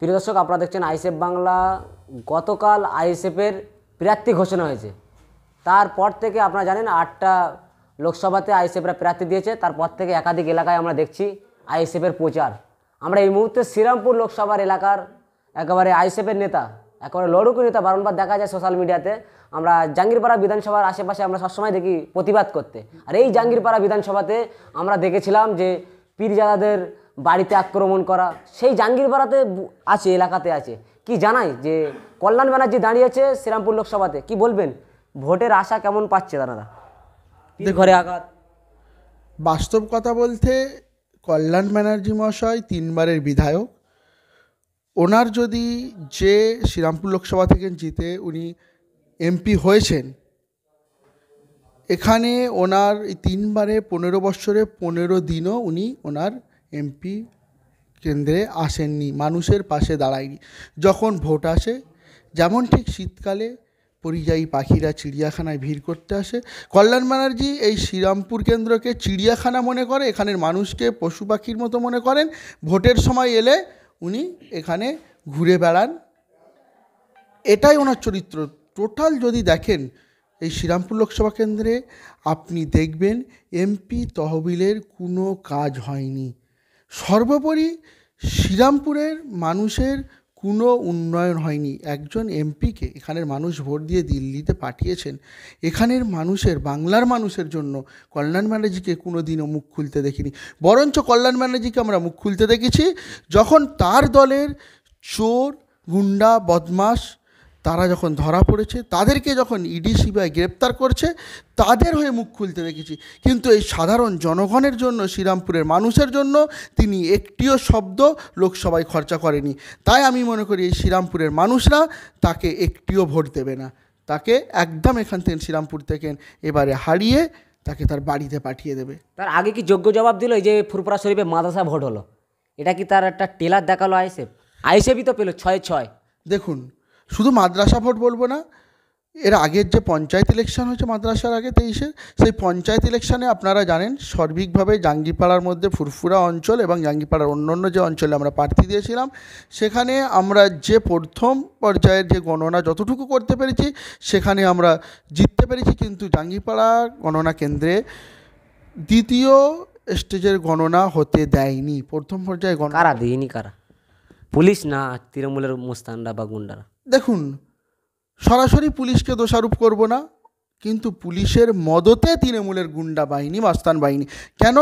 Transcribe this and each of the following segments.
প্রিয় দর্শক আপনারা দেখছেন আইএসএফ বাংলা গতকাল আইএসএফের প্রার্থী ঘোষণা হয়েছে তারপর থেকে আপনারা জানেন আটটা লোকসভাতে আইএসএফরা প্রার্থী দিয়েছে তারপর থেকে একাধিক এলাকায় আমরা দেখছি আইএসএফের প্রচার আমরা এই মুহূর্তে শ্রীরামপুর লোকসভার এলাকার একেবারে আইএসএফের নেতা একেবারে লড়ুকু নেতা বারংবার দেখা যায় সোশ্যাল মিডিয়াতে আমরা জাঙ্গিরপাড়া বিধানসভার আশেপাশে আমরা সবসময় দেখি প্রতিবাদ করতে আর এই জাঙ্গিরপাড়া বিধানসভাতে আমরা দেখেছিলাম যে পীরজাদাদের বাড়িতে আক্রমণ করা সেই জাহাঙ্গীরপাড়াতে আছে এলাকাতে আছে কি জানাই যে কল্যাণ ব্যানার্জি দাঁড়িয়েছে শ্রীরামপুর লোকসভাতে কি বলবেন ভোটের আশা কেমন পাচ্ছে তারা ঘরে আঘাত বাস্তব কথা বলতে কল্যাণ ব্যানার্জি মহাশয় তিনবারের বিধায়ক ওনার যদি যে শ্রীরামপুর লোকসভা থেকে জিতে উনি এমপি হয়েছেন এখানে ওনার তিনবারে পনেরো বছরে পনেরো দিনও উনি ওনার এমপি কেন্দ্রে আসেননি মানুষের পাশে দাঁড়ায়নি যখন ভোট আসে যেমন ঠিক শীতকালে পরিযায়ী পাখিরা চিড়িয়াখানায় ভিড় করতে আসে কল্যাণ ব্যানার্জি এই শ্রীরামপুর কেন্দ্রকে চিড়িয়াখানা মনে করে এখানের মানুষকে পশু পাখির মতো মনে করেন ভোটের সময় এলে উনি এখানে ঘুরে বেড়ান এটাই ওনার চরিত্র টোটাল যদি দেখেন এই শ্রীরামপুর লোকসভা কেন্দ্রে আপনি দেখবেন এমপি তহবিলের কোনো কাজ হয়নি সর্বোপরি শ্রীরামপুরের মানুষের কোনো উন্নয়ন হয়নি একজন এমপিকে এখানের মানুষ ভোট দিয়ে দিল্লিতে পাঠিয়েছেন এখানের মানুষের বাংলার মানুষের জন্য কল্যাণ ব্যানার্জিকে কোনো দিনও মুখ খুলতে দেখিনি বরঞ্চ কল্যাণ ব্যানার্জিকে আমরা মুখ খুলতে দেখেছি যখন তার দলের চোর গুন্ডা বদমাশ তারা যখন ধরা পড়েছে তাদেরকে যখন ইডি e সিবিআই গ্রেপ্তার করছে তাদের হয়ে মুখ খুলতে দেখেছি কিন্তু এই সাধারণ জনগণের জন্য শ্রীরামপুরের মানুষের জন্য তিনি একটিও শব্দ লোকসভায় খরচা করেনি তাই আমি মনে করি এই শ্রীরামপুরের মানুষরা তাকে একটিও ভোট দেবে না তাকে একদম এখান থেকে শ্রীরামপুর থেকে এবারে হারিয়ে তাকে তার বাড়িতে পাঠিয়ে দেবে তার আগে কি যোগ্য জবাব দিল এই যে ফুরপুরা শরীফে মাদাসা ভোট হলো এটা কি তার একটা টেলার দেখালো আইসেফ আইসেফই তো পেলো ছয় ছয় দেখুন শুধু মাদ্রাসা ভোট বলবো না এর আগের যে পঞ্চায়েত ইলেকশন হয়েছে মাদ্রাসার আগে তেইশে সেই পঞ্চায়েত ইলেকশানে আপনারা জানেন সর্বিকভাবে জাঙ্গিপাড়ার মধ্যে ফুরফুরা অঞ্চল এবং জাঙ্গিপাড়ার অন্য অন্য যে অঞ্চলে আমরা প্রার্থী দিয়েছিলাম সেখানে আমরা যে প্রথম পর্যায়ের যে গণনা যতটুকু করতে পেরেছি সেখানে আমরা জিততে পেরেছি কিন্তু জাঙ্গিপাড়া গণনা কেন্দ্রে দ্বিতীয় স্টেজের গণনা হতে দেয়নি প্রথম পর্যায়ে গণনা কারা দেয়নি কারা পুলিশ না তৃণমূলের মোস্তানরা বা গুন্ডারা দেখুন সরাসরি পুলিশকে দোষারোপ করব না কিন্তু পুলিশের মদতে তৃণমূলের গুন্ডা বাহিনী মাস্তান বাহিনী কেন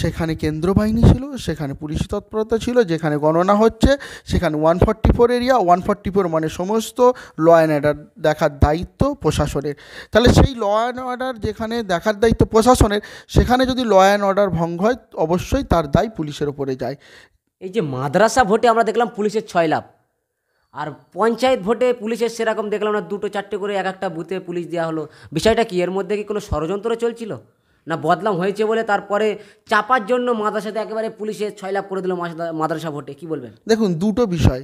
সেখানে কেন্দ্র বাহিনী ছিল সেখানে পুলিশ তৎপরতা ছিল যেখানে গণনা হচ্ছে সেখানে one forty four area one forty four মানে সমস্ত ল অ্যান্ড অর্ডার দেখার দায়িত্ব প্রশাসনের তাহলে সেই ল অ্যান্ড অর্ডার যেখানে দেখার দায়িত্ব প্রশাসনের সেখানে যদি ল অ্যান্ড অর্ডার ভঙ্গ হয় অবশ্যই তার দায় পুলিশের ওপরে যায় এই যে মাদ্রাসা ভোটে আমরা দেখলাম পুলিশের ছয় লাভ আর পঞ্চায়েত ভোটে পুলিশের সেরকম দেখলাম না দুটো চারটে করে এক একটা বুথে পুলিশ দেওয়া হলো বিষয়টা কি এর মধ্যে কি কোনো ষড়যন্ত্র চলছিল না বদলাম হয়েছে বলে তারপরে চাপার জন্য মাদ্রাসাতে একেবারে পুলিশে ছয় লাভ করে দিল মাদ্রাসা ভোটে কি বলবেন দেখুন দুটো বিষয়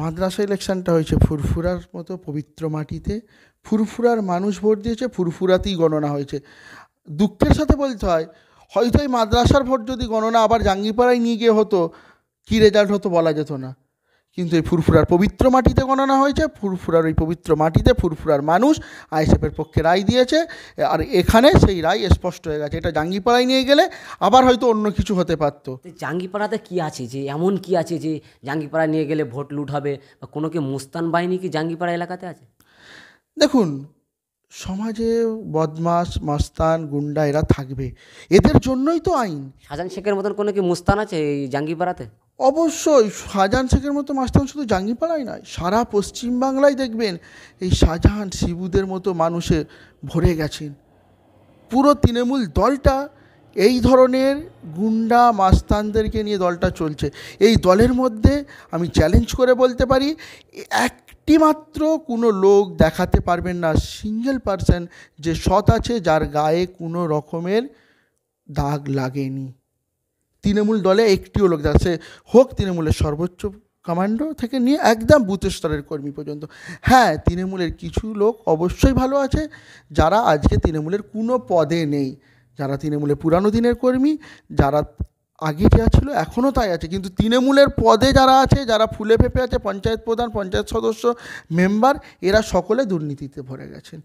মাদ্রাসা ইলেকশনটা হয়েছে ফুরফুরার মতো পবিত্র মাটিতে ফুরফুরার মানুষ ভোট দিয়েছে ফুরফুরাতেই গণনা হয়েছে দুঃখের সাথে বলতে হয় হয়তো এই মাদ্রাসার ভোট যদি গণনা আবার জাঙ্গিপাড়ায় নিয়ে গিয়ে হতো কী রেজাল্ট হতো বলা যেত না কিন্তু এই ফুরফুরার পবিত্র মাটিতে গণনা হয়েছে ফুরফুরার ওই পবিত্র মাটিতে ফুরফুরার মানুষ আইএসএফের পক্ষে রায় দিয়েছে আর এখানে সেই রায় স্পষ্ট হয়ে গেছে এটা জাঙ্গিপাড়ায় নিয়ে গেলে আবার হয়তো অন্য কিছু হতে পারত জাঙ্গিপাড়াতে কি আছে যে এমন কি আছে যে জাঙ্গিপাড়া নিয়ে গেলে ভোট লুট হবে বা কোনো কি মুস্তান বাহিনী কি জাঙ্গিপাড়া এলাকাতে আছে দেখুন সমাজে বদমাস মাস্তান গুন্ডা এরা থাকবে এদের জন্যই তো আইন সাজান শেখের মতন কোনো কি মুস্তান আছে এই জাঙ্গিপাড়াতে অবশ্যই শাহজাহান শেখের মতো মাস্তান শুধু জাঙ্গিপাড়ায় নয় সারা পশ্চিমবাংলায় দেখবেন এই শাহজাহান শিবুদের মতো মানুষে ভরে গেছেন পুরো তৃণমূল দলটা এই ধরনের গুন্ডা মাস্তানদেরকে নিয়ে দলটা চলছে এই দলের মধ্যে আমি চ্যালেঞ্জ করে বলতে পারি এক একটিমাত্র কোনো লোক দেখাতে পারবেন না সিঙ্গেল পারসন যে সৎ আছে যার গায়ে কোনো রকমের দাগ লাগেনি তৃণমূল দলে একটিও লোক সে হোক তৃণমূলের সর্বোচ্চ কমান্ডো থেকে নিয়ে একদম বুথ স্তরের কর্মী পর্যন্ত হ্যাঁ তৃণমূলের কিছু লোক অবশ্যই ভালো আছে যারা আজকে তৃণমূলের কোনো পদে নেই যারা তৃণমূলের পুরানো দিনের কর্মী যারা আগে যা ছিল এখনও তাই আছে কিন্তু তৃণমূলের পদে যারা আছে যারা ফুলে ফেপে আছে পঞ্চায়েত প্রধান পঞ্চায়েত সদস্য মেম্বার এরা সকলে দুর্নীতিতে ভরে গেছেন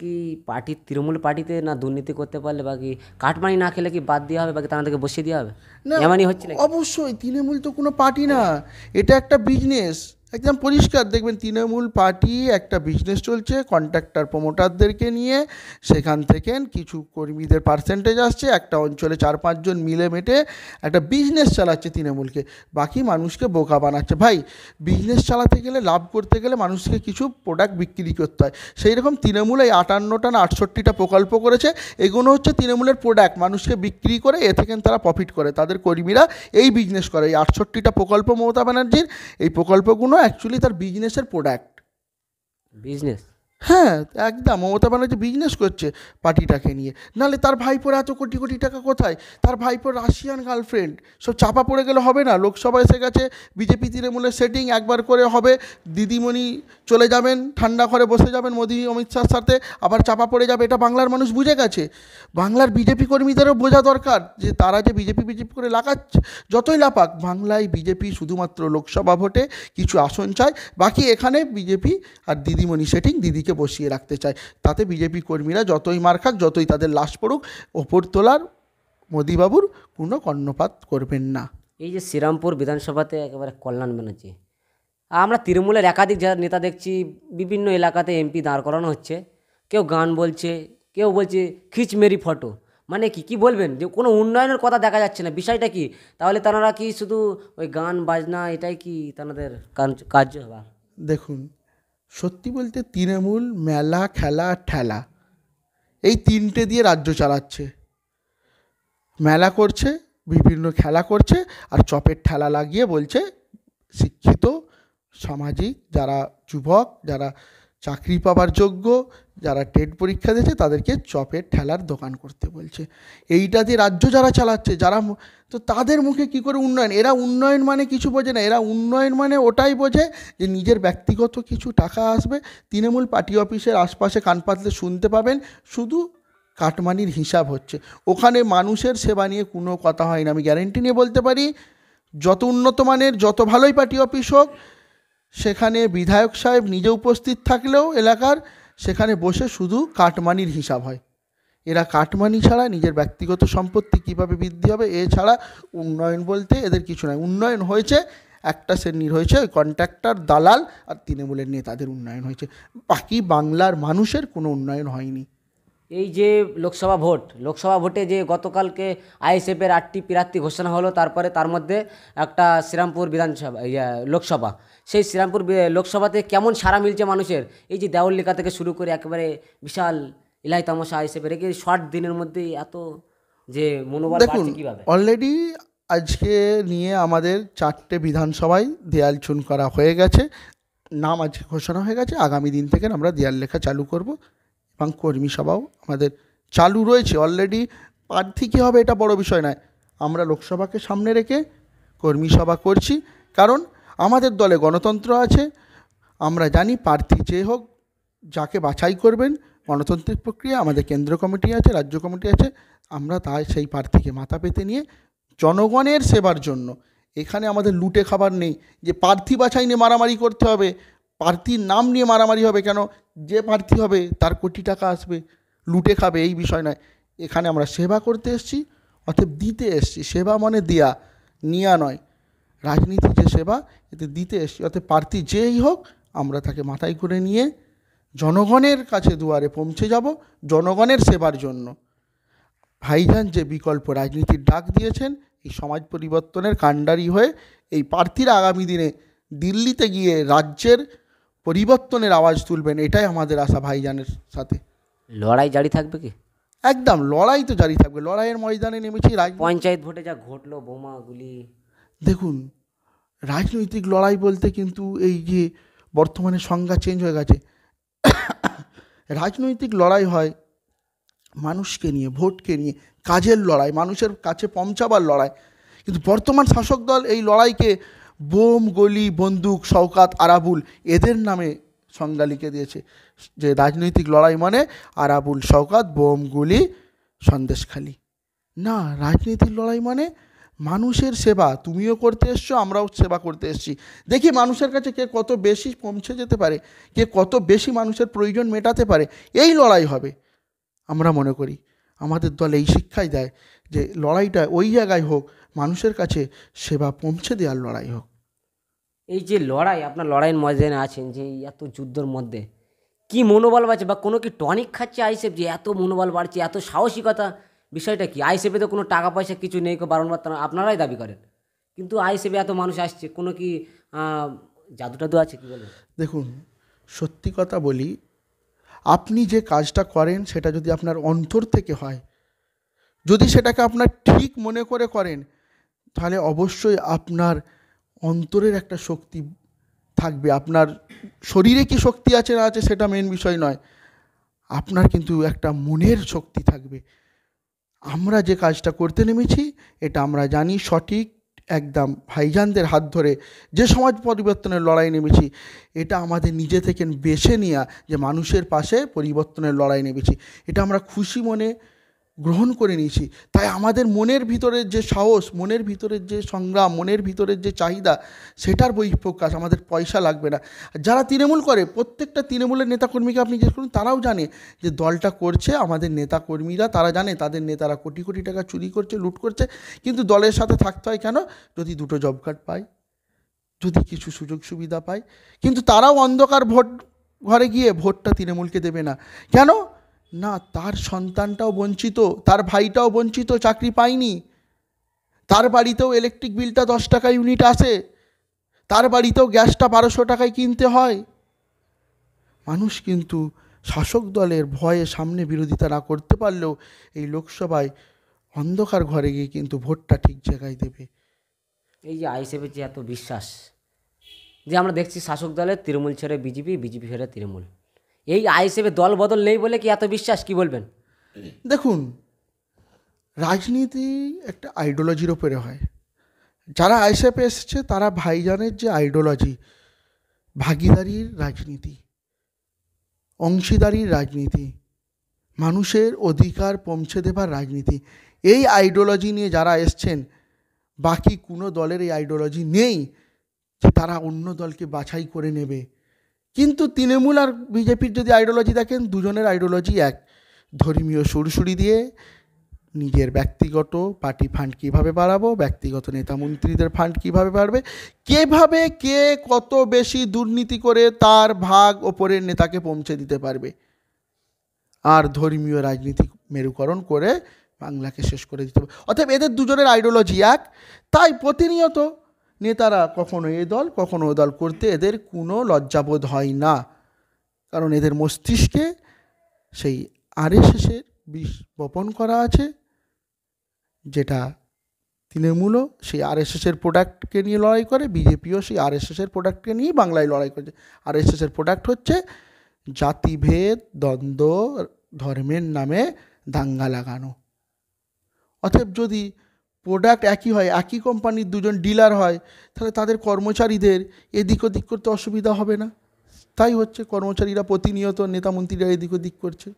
কি পার্টি তৃণমূল পার্টিতে না দুর্নীতি করতে পারলে বা কি কাটমানি না খেলে কি বাদ দেওয়া হবে বাকি তাদেরকে বসিয়ে দেওয়া হবে না এমনই হচ্ছে অবশ্যই তৃণমূল তো কোনো পার্টি না এটা একটা বিজনেস একদম পরিষ্কার দেখবেন তৃণমূল পার্টি একটা বিজনেস চলছে কন্ট্রাক্টর প্রমোটারদেরকে নিয়ে সেখান থেকে কিছু কর্মীদের পার্সেন্টেজ আসছে একটা অঞ্চলে চার পাঁচজন মিলে মেটে একটা বিজনেস চালাচ্ছে তৃণমূলকে বাকি মানুষকে বোকা বানাচ্ছে ভাই বিজনেস চালাতে গেলে লাভ করতে গেলে মানুষকে কিছু প্রোডাক্ট বিক্রি করতে হয় সেই রকম তৃণমূল এই আটান্নটা না আটষট্টিটা প্রকল্প করেছে এগুলো হচ্ছে তৃণমূলের প্রোডাক্ট মানুষকে বিক্রি করে এ থেকে তারা প্রফিট করে তাদের কর্মীরা এই বিজনেস করে এই আটষট্টিটা প্রকল্প মমতা ব্যানার্জির এই প্রকল্পগুলো অ্যাকচুয়ালি তার বিজনেসের প্রোডাক্ট বিজনেস হ্যাঁ একদম মমতা ব্যানার্জি বিজনেস করছে পার্টিটাকে নিয়ে নাহলে তার ভাইপোর এত কোটি কোটি টাকা কোথায় তার ভাইপোর রাশিয়ান গার্লফ্রেন্ড সব চাপা পড়ে গেলে হবে না লোকসভা এসে গেছে বিজেপি তৃণমূলের সেটিং একবার করে হবে দিদিমণি চলে যাবেন ঠান্ডা ঘরে বসে যাবেন মোদি অমিত শাহর সাথে আবার চাপা পড়ে যাবে এটা বাংলার মানুষ বুঝে গেছে বাংলার বিজেপি কর্মীদেরও বোঝা দরকার যে তারা যে বিজেপি বিজেপি করে লাগাচ্ছে যতই লাপাক বাংলায় বিজেপি শুধুমাত্র লোকসভা ভোটে কিছু আসন চায় বাকি এখানে বিজেপি আর দিদিমণি সেটিং দিদিকে বিজেপিকে বসিয়ে রাখতে চায় তাতে বিজেপি কর্মীরা যতই মার খাক যতই তাদের লাশ পড়ুক ওপর তোলার মোদিবাবুর কোনো কর্ণপাত করবেন না এই যে শ্রীরামপুর বিধানসভাতে একেবারে কল্যাণ ব্যানার্জি আমরা তৃণমূলের একাধিক যারা নেতা দেখছি বিভিন্ন এলাকাতে এমপি দাঁড় করানো হচ্ছে কেউ গান বলছে কেউ বলছে খিচ মেরি ফটো মানে কি কি বলবেন যে কোনো উন্নয়নের কথা দেখা যাচ্ছে না বিষয়টা কি তাহলে তারা কি শুধু ওই গান বাজনা এটাই কি তাদের কাজ কার্য দেখুন সত্যি বলতে তৃণমূল মেলা খেলা ঠেলা এই তিনটে দিয়ে রাজ্য চালাচ্ছে মেলা করছে বিভিন্ন খেলা করছে আর চপের ঠেলা লাগিয়ে বলছে শিক্ষিত সামাজিক যারা যুবক যারা চাকরি পাওয়ার যোগ্য যারা টেট পরীক্ষা দিয়েছে তাদেরকে চপের ঠেলার দোকান করতে বলছে এইটা দিয়ে রাজ্য যারা চালাচ্ছে যারা তো তাদের মুখে কি করে উন্নয়ন এরা উন্নয়ন মানে কিছু বোঝে না এরা উন্নয়ন মানে ওটাই বোঝে যে নিজের ব্যক্তিগত কিছু টাকা আসবে তৃণমূল পার্টি অফিসের আশপাশে কান পাতলে শুনতে পাবেন শুধু কাটমানির হিসাব হচ্ছে ওখানে মানুষের সেবা নিয়ে কোনো কথা হয় না আমি গ্যারেন্টি নিয়ে বলতে পারি যত উন্নত মানের যত ভালোই পার্টি অফিস হোক সেখানে বিধায়ক সাহেব নিজে উপস্থিত থাকলেও এলাকার সেখানে বসে শুধু কাটমানির হিসাব হয় এরা কাটমানি ছাড়া নিজের ব্যক্তিগত সম্পত্তি কীভাবে বৃদ্ধি হবে এছাড়া উন্নয়ন বলতে এদের কিছু নয় উন্নয়ন হয়েছে একটা শ্রেণীর হয়েছে ওই কন্ট্রাক্টর দালাল আর তৃণমূলের নেতাদের উন্নয়ন হয়েছে বাকি বাংলার মানুষের কোনো উন্নয়ন হয়নি এই যে লোকসভা ভোট লোকসভা ভোটে যে গতকালকে আইএসএফের আটটি প্রার্থী ঘোষণা হলো তারপরে তার মধ্যে একটা শ্রীরামপুর বিধানসভা লোকসভা সেই শ্রীরামপুর লোকসভাতে কেমন সারা মিলছে মানুষের এই যে দেওয়াল্লিকা থেকে শুরু করে একেবারে বিশাল ইলাই তামাশা আইএসএফের এই শর্ট দিনের মধ্যে এত যে মনোবল কীভাবে অলরেডি আজকে নিয়ে আমাদের চারটে বিধানসভায় দেয়াল চুন করা হয়ে গেছে নাম আজকে ঘোষণা হয়ে গেছে আগামী দিন থেকে আমরা দেয়াল লেখা চালু করব এবং সভাও আমাদের চালু রয়েছে অলরেডি প্রার্থী কী হবে এটা বড় বিষয় নয় আমরা লোকসভাকে সামনে রেখে কর্মী সভা করছি কারণ আমাদের দলে গণতন্ত্র আছে আমরা জানি প্রার্থী যে হোক যাকে বাছাই করবেন গণতন্ত্রের প্রক্রিয়া আমাদের কেন্দ্র কমিটি আছে রাজ্য কমিটি আছে আমরা তাই সেই প্রার্থীকে মাথা পেতে নিয়ে জনগণের সেবার জন্য এখানে আমাদের লুটে খাবার নেই যে প্রার্থী বাছাই নিয়ে মারামারি করতে হবে প্রার্থীর নাম নিয়ে মারামারি হবে কেন যে প্রার্থী হবে তার কোটি টাকা আসবে লুটে খাবে এই বিষয় নয় এখানে আমরা সেবা করতে এসেছি অর্থাৎ দিতে এসেছি সেবা মানে দেয়া নিয়া নয় রাজনীতি যে সেবা এতে দিতে এসেছি অর্থাৎ প্রার্থী যেই হোক আমরা তাকে মাথায় করে নিয়ে জনগণের কাছে দুয়ারে পৌঁছে যাব জনগণের সেবার জন্য ভাইজান যে বিকল্প রাজনীতির ডাক দিয়েছেন এই সমাজ পরিবর্তনের কাণ্ডারি হয়ে এই প্রার্থীরা আগামী দিনে দিল্লিতে গিয়ে রাজ্যের পরিবর্তনের আওয়াজ তুলবেন এটাই আমাদের আশা ভাইজানের সাথে লড়াই জারি থাকবে কি একদম লড়াই তো জারি থাকবে লড়াইয়ের ময়দানে নেমেছি পঞ্চায়েত ভোটে যা ঘটলো বোমাগুলি দেখুন রাজনৈতিক লড়াই বলতে কিন্তু এই যে বর্তমানে সংজ্ঞা চেঞ্জ হয়ে গেছে রাজনৈতিক লড়াই হয় মানুষকে নিয়ে ভোটকে নিয়ে কাজের লড়াই মানুষের কাছে পৌঁছাবার লড়াই কিন্তু বর্তমান শাসক দল এই লড়াইকে বোম গলি বন্দুক শওকাত আরাবুল এদের নামে সংজ্ঞা লিখে দিয়েছে যে রাজনৈতিক লড়াই মানে আরাবুল শওকাত বোম গলি সন্দেশখালি না রাজনৈতিক লড়াই মানে মানুষের সেবা তুমিও করতে এসছো আমরাও সেবা করতে এসছি দেখি মানুষের কাছে কে কত বেশি পৌঁছে যেতে পারে কে কত বেশি মানুষের প্রয়োজন মেটাতে পারে এই লড়াই হবে আমরা মনে করি আমাদের দল এই শিক্ষাই দেয় যে লড়াইটা ওই জায়গায় হোক মানুষের কাছে সেবা পৌঁছে দেওয়ার লড়াই হোক এই যে লড়াই আপনার লড়াইয়ের ময়দানে আছেন যে এত যুদ্ধর মধ্যে কি মনোবল বাড়ছে বা কোনো কি টনিক খাচ্ছে আইসেফ যে এত মনোবল বাড়ছে এত সাহসিকতা বিষয়টা কি আইসেফে তো কোনো টাকা পয়সা কিছু নেই বারণ বার্তা আপনারাই দাবি করেন কিন্তু আইসেফে এত মানুষ আসছে কোনো কি জাদু টাদু আছে কি বলে দেখুন সত্যি কথা বলি আপনি যে কাজটা করেন সেটা যদি আপনার অন্তর থেকে হয় যদি সেটাকে আপনার ঠিক মনে করে করেন তাহলে অবশ্যই আপনার অন্তরের একটা শক্তি থাকবে আপনার শরীরে কি শক্তি আছে না আছে সেটা মেন বিষয় নয় আপনার কিন্তু একটা মনের শক্তি থাকবে আমরা যে কাজটা করতে নেমেছি এটা আমরা জানি সঠিক একদম ভাইজানদের হাত ধরে যে সমাজ পরিবর্তনের লড়াই নেমেছি এটা আমাদের নিজে থেকে বেছে নেওয়া যে মানুষের পাশে পরিবর্তনের লড়াই নেমেছি এটা আমরা খুশি মনে গ্রহণ করে নিয়েছি তাই আমাদের মনের ভিতরের যে সাহস মনের ভিতরের যে সংগ্রাম মনের ভিতরের যে চাহিদা সেটার বহিঃপ্রকাশ আমাদের পয়সা লাগবে না যারা তৃণমূল করে প্রত্যেকটা তৃণমূলের নেতাকর্মীকে আপনি জিজ্ঞেস করুন তারাও জানে যে দলটা করছে আমাদের নেতাকর্মীরা তারা জানে তাদের নেতারা কোটি কোটি টাকা চুরি করছে লুট করছে কিন্তু দলের সাথে থাকতে হয় কেন যদি দুটো জব কার্ড পায় যদি কিছু সুযোগ সুবিধা পায় কিন্তু তারাও অন্ধকার ভোট ঘরে গিয়ে ভোটটা তৃণমূলকে দেবে না কেন না তার সন্তানটাও বঞ্চিত তার ভাইটাও বঞ্চিত চাকরি পায়নি তার বাড়িতেও ইলেকট্রিক বিলটা দশ টাকা ইউনিট আসে তার বাড়িতেও গ্যাসটা বারোশো টাকায় কিনতে হয় মানুষ কিন্তু শাসক দলের ভয়ে সামনে বিরোধিতা না করতে পারলেও এই লোকসভায় অন্ধকার ঘরে গিয়ে কিন্তু ভোটটা ঠিক জায়গায় দেবে এই যে আইসিএফের যে এত বিশ্বাস যে আমরা দেখছি শাসক দলের তৃণমূল ছেড়ে বিজেপি বিজেপি ছেড়ে তৃণমূল এই আইএসএফে দল বদল নেই বলে কি এত বিশ্বাস কি বলবেন দেখুন রাজনীতি একটা আইডিওলজির ওপরে হয় যারা আইএসএফে এসেছে তারা ভাইজানের যে আইডিওলজি ভাগিদারির রাজনীতি অংশীদারির রাজনীতি মানুষের অধিকার পৌঁছে দেবার রাজনীতি এই আইডিওলজি নিয়ে যারা এসছেন বাকি কোনো দলের এই আইডিওলজি নেই যে তারা অন্য দলকে বাছাই করে নেবে কিন্তু তৃণমূল আর বিজেপির যদি আইডিওলজি দেখেন দুজনের আইডিওলজি এক ধর্মীয় সুরসুরি দিয়ে নিজের ব্যক্তিগত পার্টি ফান্ড কীভাবে বাড়াবো ব্যক্তিগত নেতা মন্ত্রীদের ফান্ড কীভাবে বাড়বে কেভাবে কে কত বেশি দুর্নীতি করে তার ভাগ ওপরের নেতাকে পৌঁছে দিতে পারবে আর ধর্মীয় রাজনীতি মেরুকরণ করে বাংলাকে শেষ করে দিতে হবে অর্থাৎ এদের দুজনের আইডিওলজি এক তাই প্রতিনিয়ত নেতারা কখনো এ দল কখনো ও দল করতে এদের কোনো লজ্জাবোধ হয় না কারণ এদের মস্তিষ্কে সেই আরএসএসের বিষ বপন করা আছে যেটা তৃণমূলও সেই আরএসএসের প্রোডাক্টকে নিয়ে লড়াই করে বিজেপিও সেই আরএসএসের প্রোডাক্টকে নিয়েই বাংলায় লড়াই করছে আরএসএসের প্রোডাক্ট হচ্ছে জাতিভেদ দ্বন্দ্ব ধর্মের নামে দাঙ্গা লাগানো অতএব যদি প্রোডাক্ট একই হয় একই কোম্পানির দুজন ডিলার হয় তাহলে তাদের কর্মচারীদের এদিক ওদিক করতে অসুবিধা হবে না তাই হচ্ছে কর্মচারীরা প্রতিনিয়ত নেতা মন্ত্রীরা এদিক ওদিক করছে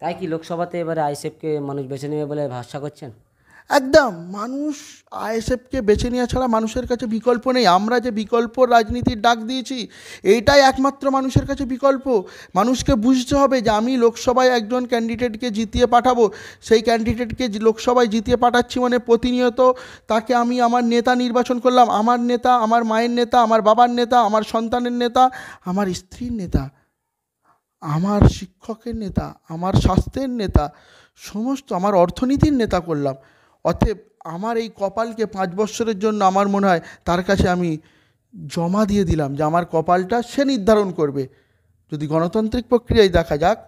তাই কি লোকসভাতে এবারে আইসেফকে মানুষ বেছে নেবে বলে ভাষা করছেন একদম মানুষ আইএসএফকে বেছে নেওয়া ছাড়া মানুষের কাছে বিকল্প নেই আমরা যে বিকল্প রাজনীতির ডাক দিয়েছি এইটাই একমাত্র মানুষের কাছে বিকল্প মানুষকে বুঝতে হবে যে আমি লোকসভায় একজন ক্যান্ডিডেটকে জিতিয়ে পাঠাবো সেই ক্যান্ডিডেটকে লোকসভায় জিতিয়ে পাঠাচ্ছি মানে প্রতিনিয়ত তাকে আমি আমার নেতা নির্বাচন করলাম আমার নেতা আমার মায়ের নেতা আমার বাবার নেতা আমার সন্তানের নেতা আমার স্ত্রীর নেতা আমার শিক্ষকের নেতা আমার স্বাস্থ্যের নেতা সমস্ত আমার অর্থনীতির নেতা করলাম অতএব আমার এই কপালকে পাঁচ বৎসরের জন্য আমার মনে হয় তার কাছে আমি জমা দিয়ে দিলাম যে আমার কপালটা সে নির্ধারণ করবে যদি গণতান্ত্রিক প্রক্রিয়ায় দেখা যাক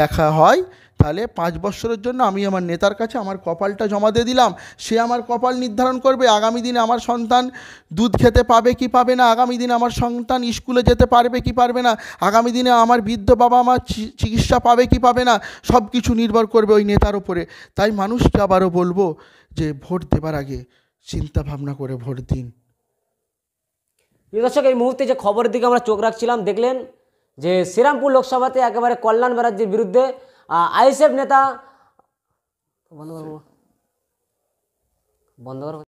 দেখা হয় তাহলে পাঁচ বছরের জন্য আমি আমার নেতার কাছে আমার কপালটা জমা দিয়ে দিলাম সে আমার কপাল নির্ধারণ করবে আগামী দিনে আমার সন্তান দুধ খেতে পাবে কি পাবে না আগামী দিনে আমার সন্তান স্কুলে যেতে পারবে কি পারবে না আগামী দিনে আমার বৃদ্ধ বাবা মা চিকিৎসা পাবে কি পাবে না সব কিছু নির্ভর করবে ওই নেতার ওপরে তাই মানুষকে আবারও বলবো যে ভোট দেবার আগে চিন্তা ভাবনা করে ভোট দিন দর্শক এই মুহূর্তে যে খবরের দিকে আমরা চোখ রাখছিলাম দেখলেন যে শ্রীরামপুর লোকসভাতে একেবারে কল্যাণ ব্যানার্জির বিরুদ্ধে आईएसएफ नेता बंद कर बंद कर